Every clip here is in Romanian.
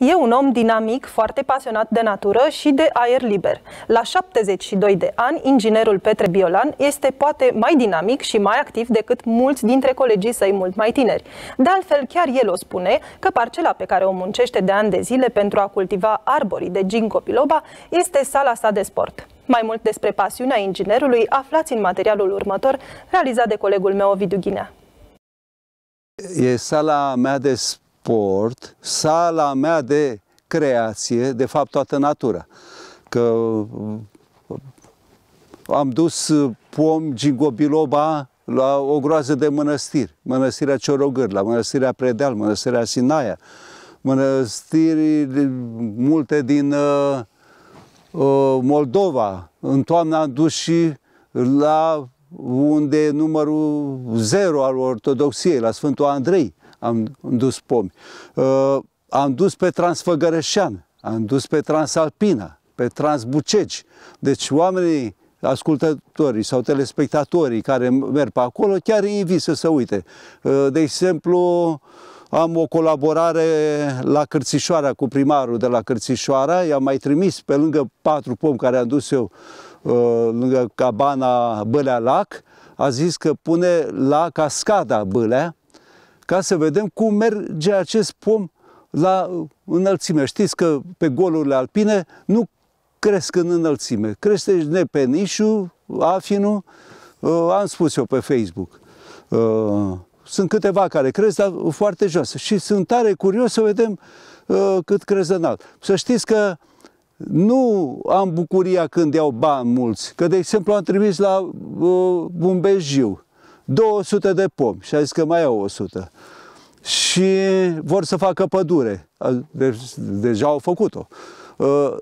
E un om dinamic, foarte pasionat de natură și de aer liber. La 72 de ani, inginerul Petre Biolan este poate mai dinamic și mai activ decât mulți dintre colegii săi mult mai tineri. De altfel, chiar el o spune că parcela pe care o muncește de ani de zile pentru a cultiva arborii de ginkgo biloba este sala sa de sport. Mai mult despre pasiunea inginerului aflați în materialul următor, realizat de colegul meu Ovidiu Ghinea. E sala mea de sport sport, sala mea de creație, de fapt toată natura. Că uh, am dus uh, pom gingobiloba la o groază de mănăstiri, mănăstirea Ciorogâr, la mănăstirea Predeal, mănăstirea Sinaia, mănăstiri multe din uh, uh, Moldova. În toamnă am dus și la unde e numărul zero al ortodoxiei, la Sfântul Andrei am dus pomi. Uh, am dus pe Transfăgărășean, am dus pe Transalpina, pe Transbucegi. Deci oamenii ascultătorii sau telespectatorii care merg pe acolo, chiar îi invit să se uite. Uh, de exemplu, am o colaborare la Cărțișoara cu primarul de la Cărțișoara, i-am mai trimis pe lângă patru pom care am dus eu uh, lângă cabana Bălea Lac, a zis că pune la cascada Bălea, ca să vedem cum merge acest pom la înălțime. Știți că pe golurile alpine nu cresc în înălțime. Crește nepenișul, afinul, uh, am spus eu pe Facebook. Uh, sunt câteva care cresc, dar foarte jos. Și sunt tare curios să vedem uh, cât cresc înalt. Să știți că nu am bucuria când iau bani mulți, că de exemplu am trimis la Bumbejiu 200 de pomi și a zis că mai au 100 și vor să facă pădure. Deci, deja au făcut-o. Ă,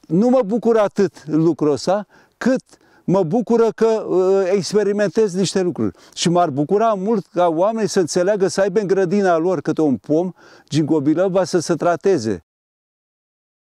nu mă bucur atât lucrul ăsta, cât mă bucură că ă, experimentez niște lucruri. Și m-ar bucura mult ca oamenii să înțeleagă să aibă în grădina lor câte un pom, va să se trateze.